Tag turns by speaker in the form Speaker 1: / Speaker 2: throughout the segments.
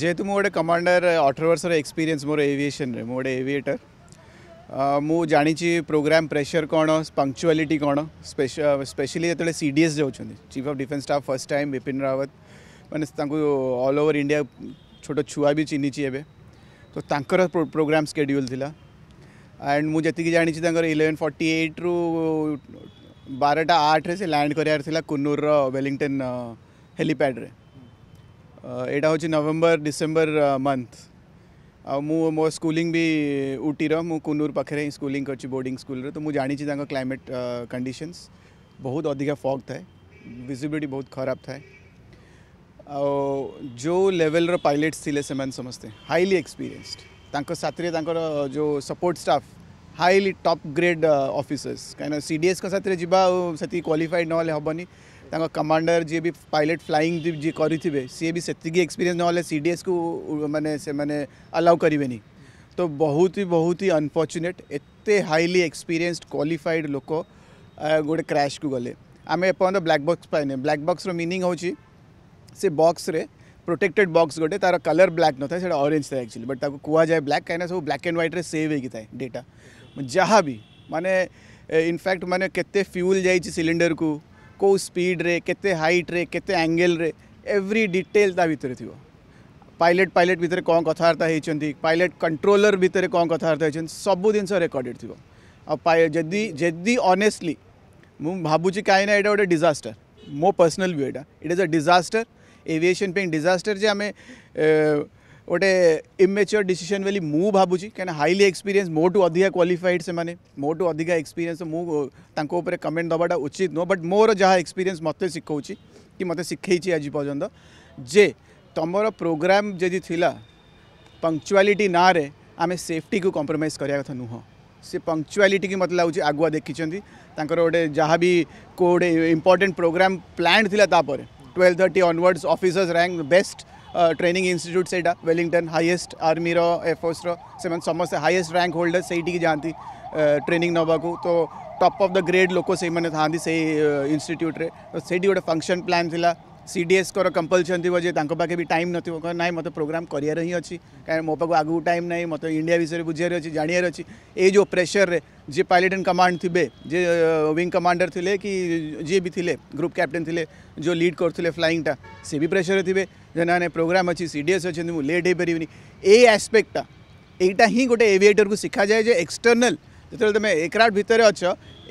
Speaker 1: जेहेतु मुझे कमांडर अठर वर्ष एक्सपीरियंस मोर एविएशन रे मुझे एविएटर मुझे जाणी प्रोग्राम प्रेशर कौन पंक्चुआलीटी कौन स्पेशली जो सी डीएस जाऊँ chief of defence staff first time Bipin Rawat मैंने ऑल ओवर इंडिया छोट छुआ भी चिन्ही एवं तो तांकर प्रोग्राम स्केड्यूल थी एंड मुझे जी जानी इलेवेन फर्टी एइट रु बारटा आठ से लैंड करार्नूर वेलींगटन हेलीपैड्रे यहाँ हूँ नवेम्बर डिसेम्बर मन्थ आ स्कूलिंग भी उटीर मुझ कूनूर पाखे ही स्कूली कर बोर्डिंग स्कूल तो मुझे जाणी क्लैमेट कंडीशनस बहुत अधिक फग थाए विजिबिलिटी बहुत खराब थाए जो लेवल लेवेल पायलट्स थे से समस्ते हाइली एक्सपीरियंसड साथी जो support staff highly top grade officers कहीं सी डी एस साथ क्वाफाइड ना हेनी कमांडर जी भी पायलट फ्लाइंग जी करेंगे सी भी से एक्सपीरियंस ना सी डी को मानने से मैंने अलाउ करेन तो बहुत ही बहुत ही अनफर्चुनेट एत हाइली एक्सपीरियन्सड क्वाफाइड लोक गोटे क्राश को गले आम एपर्त ब्लाक बक्स पाइने ब्लाक बक्स रीनिंग हूँ से बक्स प्रोटेक्टेड बक्स गोटे तार कलर ब्लाक ना से अरेज था एक्चुअली बट क्या ब्लाक कहीं सब ब्लाक एंड ह्वैट्रे सेव होता है डेटा जहाँ भी मानने इनफैक्ट मानने के फ्यूल जाइए सिलिंडर को कौ स्पीड रे के हाइट रे के एंगेल रे एवरी डिटेल ता भितर थी पायलट पायलट भितर कौन कथबार्ता होती पायलट कंट्रोलर भितर कौन कथबार्ता होती सब जिन रेकर्डेड थी जदि जदि अनेस्टली मु भाई कहीं ना ये गोटे डिजास्टर मो पर्सनल व्यू यहाँ it is a disaster aviation पे डिजास्टर जे आम गोटे इमेच्योर डिशन बोली मुझ भावुँची कहीं हाइली एक्सपीरियंस मोटू अधिका क्वाफाइड से मोटू अधिका एक्सपीरियंस मुझे कमेंट दवाटा उचित नुह बट मोर जहाँ एक्सपीरियंस मत शिखी कि मत शिखे आज पर्यन जे तुम प्रोग्राम जी थी पंक्चुआलीटी ना आम सेफ्टी को कंप्रोमाइज कराया कथ नुह से पंक्चुआलीटी की मत लगे आगुआ देखी गोटे जहाँ भी कोई गोटे इम्पोर्टेन्ट प्रोग्राम प्लांड थी twelve thirty onwards officers rank best training institute से वेलींगटन हाइएस्ट आर्मी एयरफोर्स समस्ते हाइएस्ट रैंक होल्डर से जाती ट्रेनिंग नाक तो टॉप ऑफ द ग्रेड लोक से था इनट्यूट्रे तो से गोटे फंक्शन प्लां ସିଡିଏସ୍ଙ୍କର କମ୍ପଲସନ୍ ଥିବ ଯେ ତାଙ୍କ ପାଖେ ବି ଟାଇମ୍ ନଥିବ କ'ଣ ନାହିଁ ମୋତେ ପ୍ରୋଗ୍ରାମ୍ କରିବାର ହିଁ ଅଛି କାରଣ ମୋ ପାଖକୁ ଆଗକୁ ଟାଇମ୍ ନାହିଁ ମୋତେ ଇଣ୍ଡିଆ ବିଷୟରେ ବୁଝିବାର ଅଛି ଜାଣିବାର ଅଛି ଏଇ ଯେଉଁ ପ୍ରେସର୍ରେ ଯିଏ ପାଇଲଟ୍ ଆଣ୍ଡ କମାଣ୍ଡ ଥିବେ ଯିଏ ୱିଙ୍ଗ କମାଣ୍ଡର ଥିଲେ କି ଯିଏ ବି ଥିଲେ ଗ୍ରୁପ୍ କ୍ୟାପ୍ଟେନ୍ ଥିଲେ ଯେଉଁ ଲିଡ୍ କରୁଥିଲେ ଫ୍ଲାଇଂଟା ସେ ବି ପ୍ରେସର୍ରେ ଥିବେ ଯେ ନା ନାଇଁ ପ୍ରୋଗ୍ରାମ୍ ଅଛି ସିଡିଏସ୍ ଅଛନ୍ତି ମୁଁ ଲେଟ୍ ହେଇପାରିବିନି ଏଇ ଆସ୍ପେକ୍ଟଟା ଏଇଟା ହିଁ ଗୋଟେ ଏଭିଏଟର୍କୁ ଶିଖାଯାଏ ଯେ ଏକ୍ସଟର୍ନାଲ୍ ଯେତେବେଳେ ତୁମେ ଏକ୍ରାଫ୍ଟ ଭିତରେ ଅଛ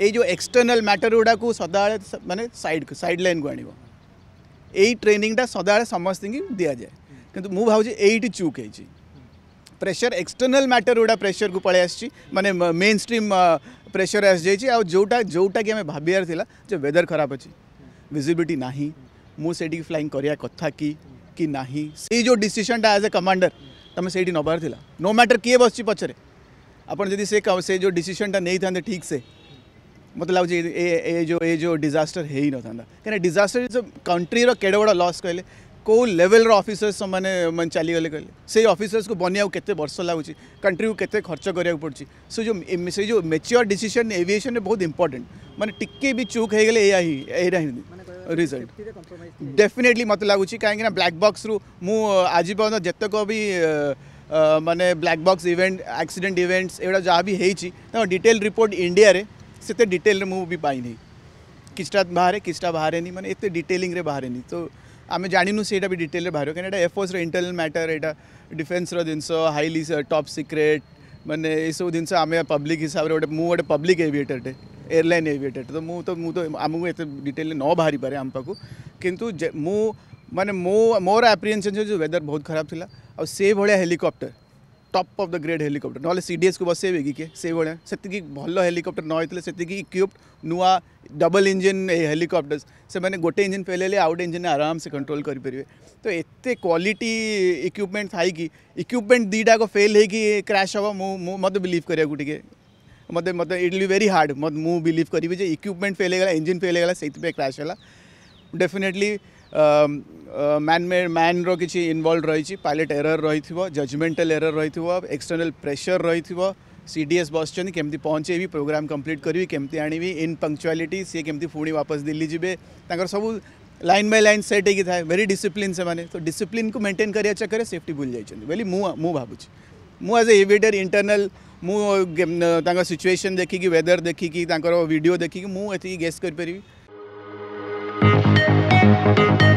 Speaker 1: ଏଇ ଯେଉଁ ଏକ୍ସଟର୍ନାଲ୍ ମ୍ୟାଟର୍ ଗୁଡ଼ାକୁ ସଦାବେଳେ ମାନେ ସାଇଡ଼୍ ସାଇଡ଼୍ ଲାଇନ୍କୁ ଆଣିବ यही ट्रेनिंगटा सदा समस्त दि जाए कि भाजे ये चूक हो प्रेशर एक्सटर्नल मैटर गुड़ा प्रेशर को पलि आसी मेन स्ट्रीम प्रेसर आसी जाइए जोटा कि आम भावार था जो वेदर खराब अच्छे विजिबिलिटी ना मुझे फ्लैंग कराया कथ कि कि ना से जो डिशनटा एज ए कमाडर तुम से नबार नो मैटर किए बस पचर आपड़ जी से जो डिशनटा नहीं था ठीक से मतलब लगुच ए जो ए जो डिजास्टर हो ना कहीं डिजास्टर इज कंट्री रेड बड़ लस कहे कौ लेवल अफिसर्स मैंने चलीगले कहे से अफिसर्स को बनवाक के वर्ष लगुच कंट्री को केते खर्च करा पड़ी सो जो से जो मेच्योर डिशन एविएसन बहुत इंपोर्टां मैंने टिके भी चुक हो गले रिजल्ट डेफिनेटली मत लगुच कहीं ब्लाक बक्स रु मु आज पर्यटन जितक भी मानने black box event accident events एगुड़ा जहाँ भी होती डिटेल रिपोर्ट इंडिया ସେତେ ଡିଟେଲରେ ମୁଁ ବି ପାଇନି କିଛିଟା ବାହାରେ କିଛିଟା ବାହାରେନି ମାନେ ଏତେ ଡିଟେଲିଂରେ ବାହାରେନି ତ ଆମେ ଜାଣିନୁ ସେଇଟା ବି ଡିଟେଲରେ ବାହାରିବ କାହିଁକି ଏଇଟା ଏଫୋର୍ସର ଇଣ୍ଟରନାଲ୍ ମ୍ୟାଟର ଏଇଟା ଡିଫେନ୍ସର ଜିନିଷ ହାଇଲି ଟପ୍ ସିକ୍ରେଟ୍ ମାନେ ଏଇସବୁ ଜିନିଷ ଆମେ ପବ୍ଲିକ୍ ହିସାବରେ ଗୋଟେ ମୁଁ ଗୋଟେ ପବ୍ଲିକ୍ ଏଭିଏଟର୍ଟେ ଏୟାରଲାଇନ୍ ଏଭିଏଟର୍ଟେ ତ ମୁଁ ତ ମୁଁ ତ ଆମକୁ ଏତେ ଡିଟେଲରେ ନ ବାହାରିପାରେ ଆମ ପାଖକୁ କିନ୍ତୁ ମୁଁ ମାନେ ମୋ ମୋର ଆପ୍ରିଏନ୍ସନ୍ ହେଉଛି ୱେଦର୍ ବହୁତ ଖରାପ ଥିଲା ଆଉ ସେଇଭଳିଆ helicopter top of the grade helicopter ना सीडीएस को बसेबी किए से भाया से भल हेलिकप्टर नई से इक्विप्ड नुआ डबल इंजन हेलिकप्टर से मैंने गोटे इंजिन फेल है आउ गए इंजिन आराम से कंट्रोल करेंगे तो ये क्वालिटी इक्विपमेंट थी इक्विपमेंट दुटाक फेल हो क्राश हे मत बिलिव करा मत मत इट वी वेरी हार्ड मत मुझ बिलिव करी इक्विपमेंट फेल होगा इंजिन फेल होगा से क्राश है डेफिनेटली मैन मेड मैन रिच्छे इनवल्व रही पायलट एरर रही थी जजमेंटाल एरर रही थी एक्सटर्नाल प्रेसर रही थी सी डी एस बस केमती पहुँचे प्रोग्राम कम्प्लीट करी केमती आणवी इन पंक्चुआलीटी सी केमती पुणी वापस दिल्ली जी सब लाइन बै लाइन सेट है थाए वेरी डिसिप्लिन से माने तो डिसिप्लिन को मेन्टेन कर चक्कर सेफ्टी भूल जाइए बोली मु भाई मुझे एविएटर इंटरनाल मुझे सिचुएसन देखिकी वेदर देखिकी भिड देखिकी मुझे गेस्ट करी Thank you.